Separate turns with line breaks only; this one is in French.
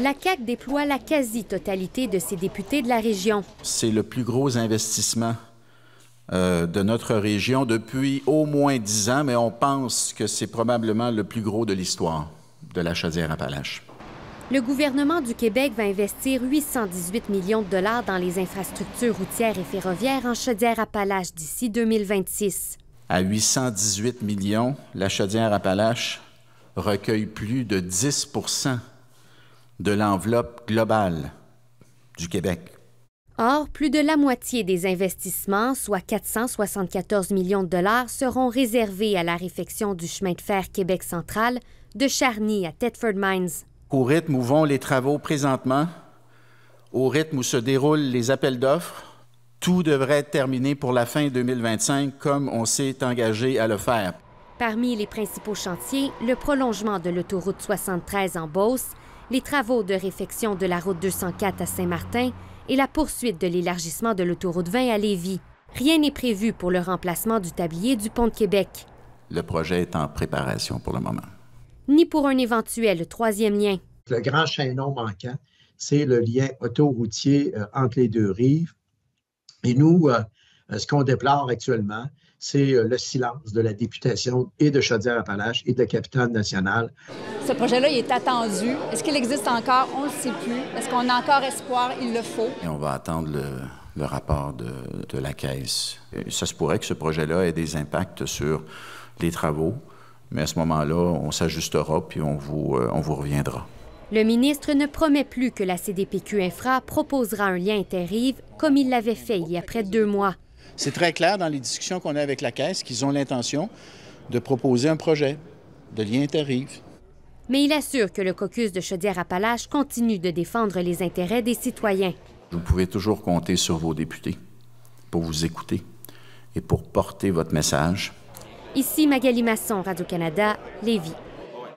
la CAQ déploie la quasi-totalité de ses députés de la région.
C'est le plus gros investissement euh, de notre région depuis au moins dix ans, mais on pense que c'est probablement le plus gros de l'histoire de la Chaudière-Appalaches.
Le gouvernement du Québec va investir 818 millions de dollars dans les infrastructures routières et ferroviaires en Chaudière-Appalaches d'ici 2026.
À 818 millions, la Chaudière-Appalaches recueille plus de 10 de l'enveloppe globale du Québec.
Or, plus de la moitié des investissements, soit 474 millions de dollars, seront réservés à la réfection du chemin de fer Québec central de Charny à Thetford Mines.
Au rythme où vont les travaux présentement, au rythme où se déroulent les appels d'offres, tout devrait être terminé pour la fin 2025 comme on s'est engagé à le faire.
Parmi les principaux chantiers, le prolongement de l'autoroute 73 en Beauce, les travaux de réfection de la route 204 à Saint-Martin et la poursuite de l'élargissement de l'autoroute 20 à Lévis. Rien n'est prévu pour le remplacement du tablier du pont de Québec.
Le projet est en préparation pour le moment.
Ni pour un éventuel troisième lien.
Le grand chaînon manquant, c'est le lien autoroutier euh, entre les deux rives. Et nous, euh, euh, ce qu'on déplore actuellement, c'est euh, le silence de la députation et de Chaudière-Appalaches et de la capitale nationale.
Ce projet-là, il est attendu. Est-ce qu'il existe encore? On ne le sait plus. Est-ce qu'on a encore espoir? Il le faut.
Et on va attendre le, rapport de, la Caisse. ça se pourrait que ce projet-là ait des impacts sur les travaux, mais à ce moment-là, on s'ajustera puis on vous, euh, on vous reviendra.
Le ministre ne promet plus que la CDPQ Infra proposera un lien interrive comme il l'avait fait il y a près de deux mois.
C'est très clair dans les discussions qu'on a avec la Caisse qu'ils ont l'intention de proposer un projet de lien tarif.
Mais il assure que le caucus de Chaudière-Appalaches continue de défendre les intérêts des citoyens.
Vous pouvez toujours compter sur vos députés pour vous écouter et pour porter votre message.
Ici Magali Masson, Radio-Canada, Lévis.